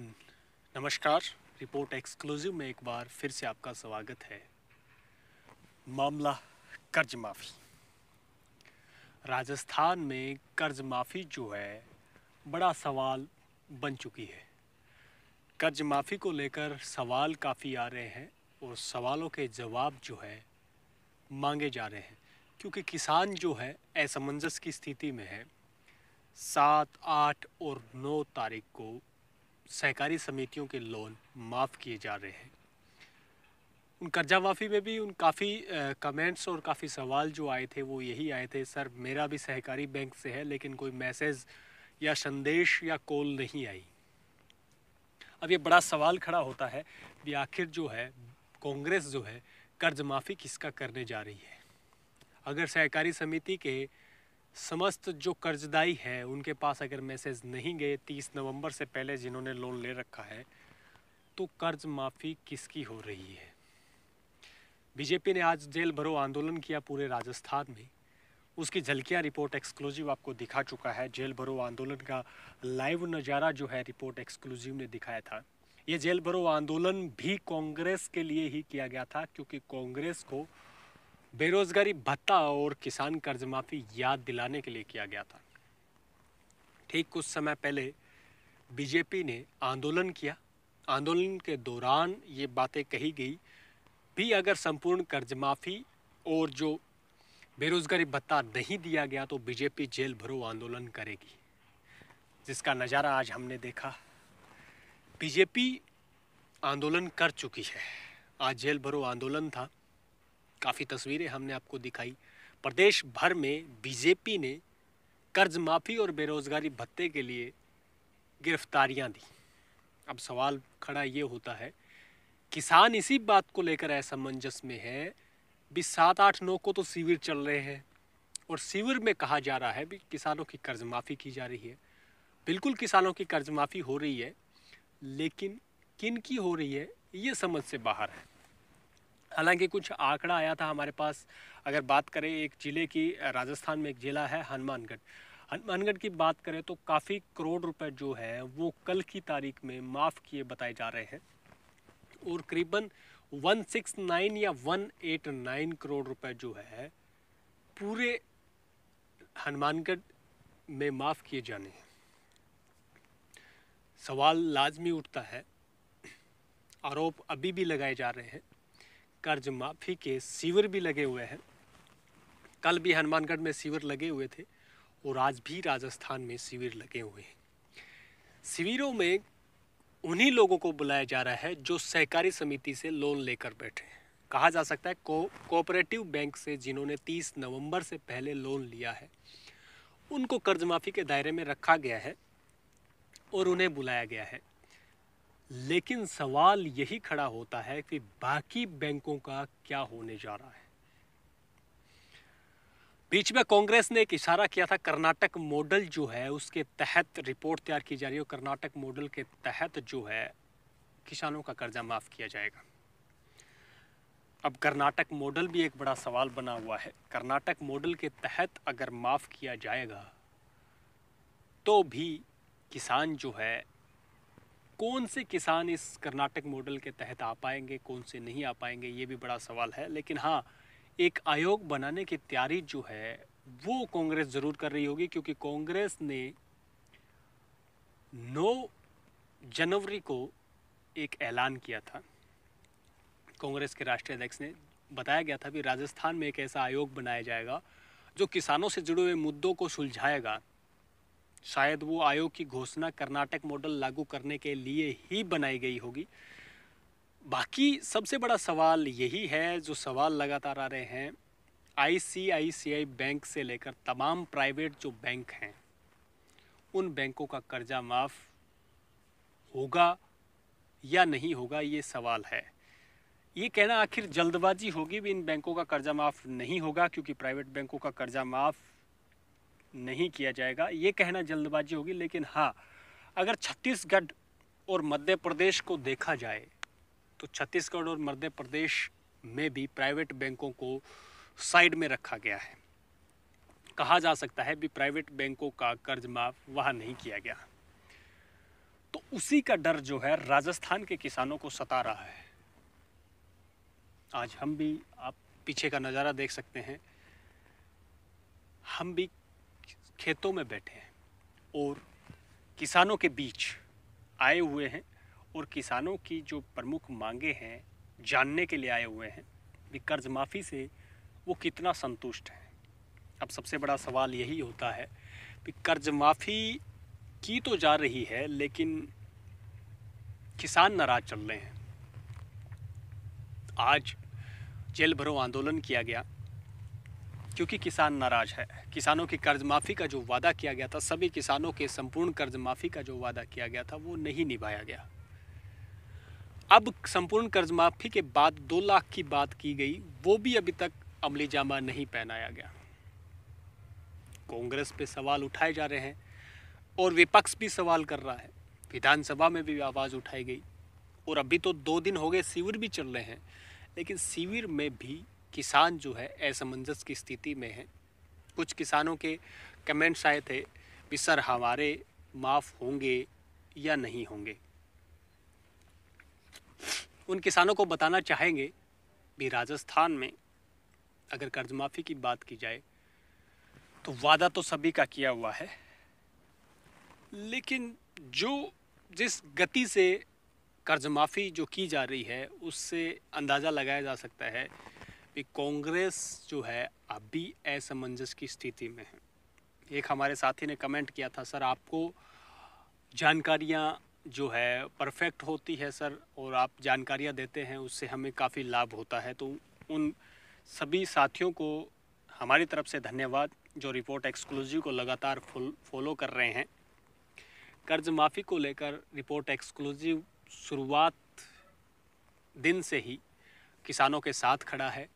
हम्म। नमस्कार report exclusive में एक बार फिर से आपका स्वागत है मामला कर्ज माफ़ी राजस्थान में कर्ज माफ़ी जो है बड़ा सवाल बन चुकी है कर्ज माफ़ी को लेकर सवाल काफ़ी आ रहे हैं और सवालों के जवाब जो है मांगे जा रहे हैं क्योंकि किसान जो है असमंजस की स्थिति में है सात आठ और नौ तारीख को सहकारी समितियों के लोन माफ़ किए जा रहे हैं उन कर्जा माफ़ी में भी उन काफ़ी कमेंट्स और काफ़ी सवाल जो आए थे वो यही आए थे सर मेरा भी सहकारी बैंक से है लेकिन कोई मैसेज या संदेश या कॉल नहीं आई अब ये बड़ा सवाल खड़ा होता है कि आखिर जो है कांग्रेस जो है कर्ज माफ़ी किसका करने जा रही है अगर सहकारी समिति के समस्त जो कर्जदाई है उनके पास अगर मैसेज नहीं गए तीस नवंबर से पहले जिन्होंने लोन ले रखा है तो कर्ज माफ़ी किसकी हो रही है बीजेपी ने आज जेल भरो आंदोलन किया पूरे राजस्थान में उसकी झलकियां रिपोर्ट एक्सक्लूसिव आपको दिखा चुका है जेल भरो आंदोलन का लाइव नज़ारा जो है रिपोर्ट एक्सक्लूसिव ने दिखाया था ये जेल भरो आंदोलन भी कांग्रेस के लिए ही किया गया था क्योंकि कांग्रेस को बेरोजगारी भत्ता और किसान कर्ज माफी याद दिलाने के लिए किया गया था ठीक कुछ समय पहले बीजेपी ने आंदोलन किया आंदोलन के दौरान ये बातें कही गई भी अगर संपूर्ण कर्ज माफी और जो बेरोजगारी भत्ता नहीं दिया गया तो बीजेपी जेल भरो आंदोलन करेगी जिसका नज़ारा आज हमने देखा बीजेपी आंदोलन कर चुकी है आज जेल भरो आंदोलन था काफ़ी तस्वीरें हमने आपको दिखाई प्रदेश भर में बीजेपी ने कर्ज माफ़ी और बेरोज़गारी भत्ते के लिए गिरफ्तारियां दी अब सवाल खड़ा ये होता है किसान इसी बात को लेकर असमंजस में है भी सात आठ नौ को तो शिविर चल रहे हैं और शिविर में कहा जा रहा है भी किसानों की कर्ज माफ़ी की जा रही है बिल्कुल किसानों की कर्ज माफ़ी हो रही है लेकिन किन की हो रही है ये समझ से बाहर है हालांकि कुछ आंकड़ा आया था हमारे पास अगर बात करें एक ज़िले की राजस्थान में एक ज़िला है हनुमानगढ़ हनुमानगढ़ की बात करें तो काफ़ी करोड़ रुपए जो है वो कल की तारीख में माफ़ किए बताए जा रहे हैं और करीबन 169 या 189 करोड़ रुपए जो है पूरे हनुमानगढ़ में माफ़ किए जाने हैं सवाल लाजमी उठता है आरोप अभी भी लगाए जा रहे हैं कर्ज माफ़ी के शिविर भी लगे हुए हैं कल भी हनुमानगढ़ में शिविर लगे हुए थे और आज भी राजस्थान में शिविर लगे हुए हैं शिविरों में उन्हीं लोगों को बुलाया जा रहा है जो सहकारी समिति से लोन लेकर बैठे हैं कहा जा सकता है को कोऑपरेटिव बैंक से जिन्होंने 30 नवंबर से पहले लोन लिया है उनको कर्ज माफ़ी के दायरे में रखा गया है और उन्हें बुलाया गया है लेकिन सवाल यही खड़ा होता है कि बाकी बैंकों का क्या होने जा रहा है बीच में कांग्रेस ने एक इशारा किया था कर्नाटक मॉडल जो है उसके तहत रिपोर्ट तैयार की जा रही है कर्नाटक मॉडल के तहत जो है किसानों का कर्जा माफ किया जाएगा अब कर्नाटक मॉडल भी एक बड़ा सवाल बना हुआ है कर्नाटक मॉडल के तहत अगर माफ़ किया जाएगा तो भी किसान जो है कौन से किसान इस कर्नाटक मॉडल के तहत आ पाएंगे कौन से नहीं आ पाएंगे ये भी बड़ा सवाल है लेकिन हाँ एक आयोग बनाने की तैयारी जो है वो कांग्रेस ज़रूर कर रही होगी क्योंकि कांग्रेस ने 9 जनवरी को एक ऐलान किया था कांग्रेस के राष्ट्रीय अध्यक्ष ने बताया गया था कि राजस्थान में एक ऐसा आयोग बनाया जाएगा जो किसानों से जुड़े हुए मुद्दों को सुलझाएगा शायद वो आयोग की घोषणा कर्नाटक मॉडल लागू करने के लिए ही बनाई गई होगी बाकी सबसे बड़ा सवाल यही है जो सवाल लगातार आ रहे हैं आईसीआईसीआई बैंक से लेकर तमाम प्राइवेट जो बैंक हैं उन बैंकों का कर्जा माफ़ होगा या नहीं होगा ये सवाल है ये कहना आखिर जल्दबाजी होगी भी इन बैंकों का कर्जा माफ़ नहीं होगा क्योंकि प्राइवेट बैंकों का कर्जा माफ़ नहीं किया जाएगा ये कहना जल्दबाजी होगी लेकिन हाँ अगर छत्तीसगढ़ और मध्य प्रदेश को देखा जाए तो छत्तीसगढ़ और मध्य प्रदेश में भी प्राइवेट बैंकों को साइड में रखा गया है कहा जा सकता है भी प्राइवेट बैंकों का कर्ज माफ वहाँ नहीं किया गया तो उसी का डर जो है राजस्थान के किसानों को सता रहा है आज हम भी आप पीछे का नज़ारा देख सकते हैं हम भी खेतों में बैठे हैं और किसानों के बीच आए हुए हैं और किसानों की जो प्रमुख मांगे हैं जानने के लिए आए हुए हैं कि कर्ज माफ़ी से वो कितना संतुष्ट हैं अब सबसे बड़ा सवाल यही होता है कि कर्ज माफ़ी की तो जा रही है लेकिन किसान नाराज चल रहे हैं आज जेल भरो आंदोलन किया गया क्योंकि किसान नाराज है किसानों की कर्ज माफ़ी का जो वादा किया गया था सभी किसानों के संपूर्ण कर्ज माफ़ी का जो वादा किया गया था वो नहीं निभाया गया अब संपूर्ण कर्ज माफ़ी के बाद दो लाख की बात की गई वो भी अभी तक अमली जामा नहीं पहनाया गया कांग्रेस पे सवाल उठाए जा रहे हैं और विपक्ष भी सवाल कर रहा है विधानसभा में भी आवाज़ उठाई गई और अभी तो दो दिन हो गए शिविर भी चल रहे हैं लेकिन शिविर में भी किसान जो है असमंजस की स्थिति में है कुछ किसानों के कमेंट्स आए थे भी सर हमारे माफ़ होंगे या नहीं होंगे उन किसानों को बताना चाहेंगे भी राजस्थान में अगर कर्ज माफ़ी की बात की जाए तो वादा तो सभी का किया हुआ है लेकिन जो जिस गति से कर्ज माफ़ी जो की जा रही है उससे अंदाज़ा लगाया जा सकता है कि कांग्रेस जो है अभी असमंजस की स्थिति में है एक हमारे साथी ने कमेंट किया था सर आपको जानकारियाँ जो है परफेक्ट होती है सर और आप जानकारियाँ देते हैं उससे हमें काफ़ी लाभ होता है तो उन सभी साथियों को हमारी तरफ से धन्यवाद जो रिपोर्ट एक्सक्लूसिव को लगातार फॉलो कर रहे हैं कर्ज माफ़ी को लेकर रिपोर्ट एक्सक्लूसिव शुरुआत दिन से ही किसानों के साथ खड़ा है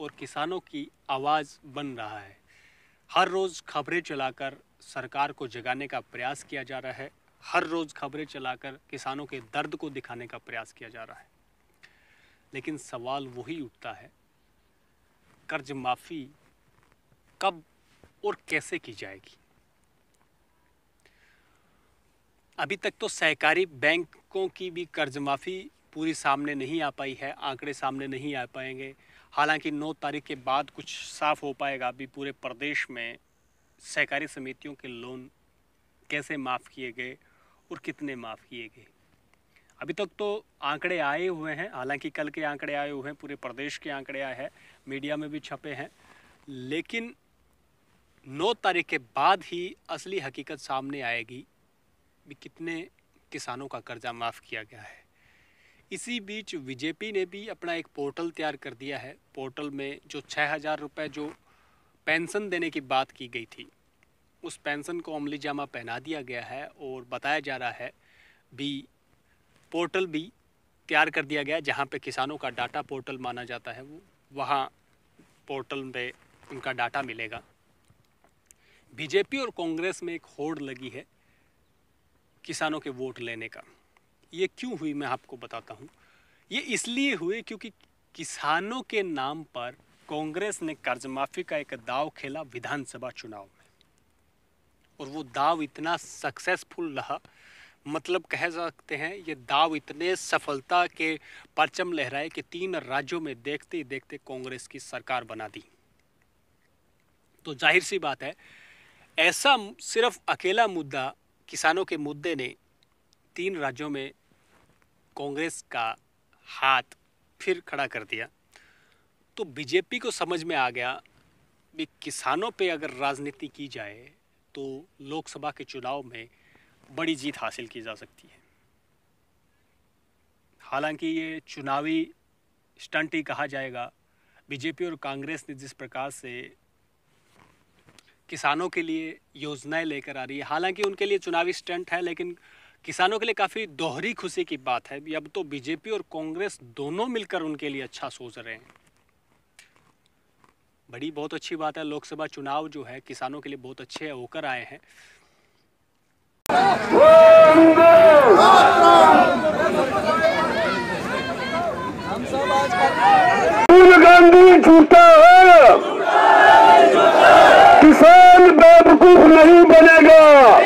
और किसानों की आवाज़ बन रहा है हर रोज़ खबरें चलाकर सरकार को जगाने का प्रयास किया जा रहा है हर रोज़ खबरें चलाकर किसानों के दर्द को दिखाने का प्रयास किया जा रहा है लेकिन सवाल वही उठता है कर्ज माफ़ी कब और कैसे की जाएगी अभी तक तो सहकारी बैंकों की भी कर्ज माफ़ी पूरी सामने नहीं आ पाई है आंकड़े सामने नहीं आ पाएंगे हालांकि 9 तारीख के बाद कुछ साफ हो पाएगा अभी पूरे प्रदेश में सहकारी समितियों के लोन कैसे माफ़ किए गए और कितने माफ़ किए गए अभी तक तो आंकड़े आए हुए हैं हालांकि कल के आंकड़े आए हुए हैं पूरे प्रदेश के आंकड़े आए हैं मीडिया में भी छपे हैं लेकिन 9 तारीख के बाद ही असली हकीकत सामने आएगी भी कितने किसानों का कर्जा माफ़ किया गया है इसी बीच बीजेपी ने भी अपना एक पोर्टल तैयार कर दिया है पोर्टल में जो छः हज़ार रुपये जो पेंशन देने की बात की गई थी उस पेंशन को अमली जामा पहना दिया गया है और बताया जा रहा है भी पोर्टल भी तैयार कर दिया गया है जहाँ पर किसानों का डाटा पोर्टल माना जाता है वो वहाँ पोर्टल में उनका डाटा मिलेगा बीजेपी और कांग्रेस में एक होड़ लगी है किसानों के वोट लेने का ये क्यों हुई मैं आपको बताता हूँ ये इसलिए हुए क्योंकि किसानों के नाम पर कांग्रेस ने कर्ज माफी का एक दाव खेला विधानसभा चुनाव में और वो दाव इतना सक्सेसफुल रहा मतलब कह सकते हैं ये दाव इतने सफलता के परचम लहराए कि तीन राज्यों में देखते ही देखते कांग्रेस की सरकार बना दी तो जाहिर सी बात है ऐसा सिर्फ अकेला मुद्दा किसानों के मुद्दे ने तीन राज्यों में कांग्रेस का हाथ फिर खड़ा कर दिया तो बीजेपी को समझ में आ गया भी किसानों पे अगर राजनीति की जाए तो लोकसभा के चुनाव में बड़ी जीत हासिल की जा सकती है हालांकि ये चुनावी स्टंट ही कहा जाएगा बीजेपी और कांग्रेस ने जिस प्रकार से किसानों के लिए योजनाएं लेकर आ रही है हालांकि उनके लिए चुनावी स्टंट है लेकिन किसानों के लिए काफ़ी दोहरी खुशी की बात है अब तो बीजेपी और कांग्रेस दोनों मिलकर उनके लिए अच्छा सोच रहे हैं बड़ी बहुत अच्छी बात है लोकसभा चुनाव जो है किसानों के लिए बहुत अच्छे होकर आए हैं गांधी झूठा है किसान बेवकूफ नहीं बनेगा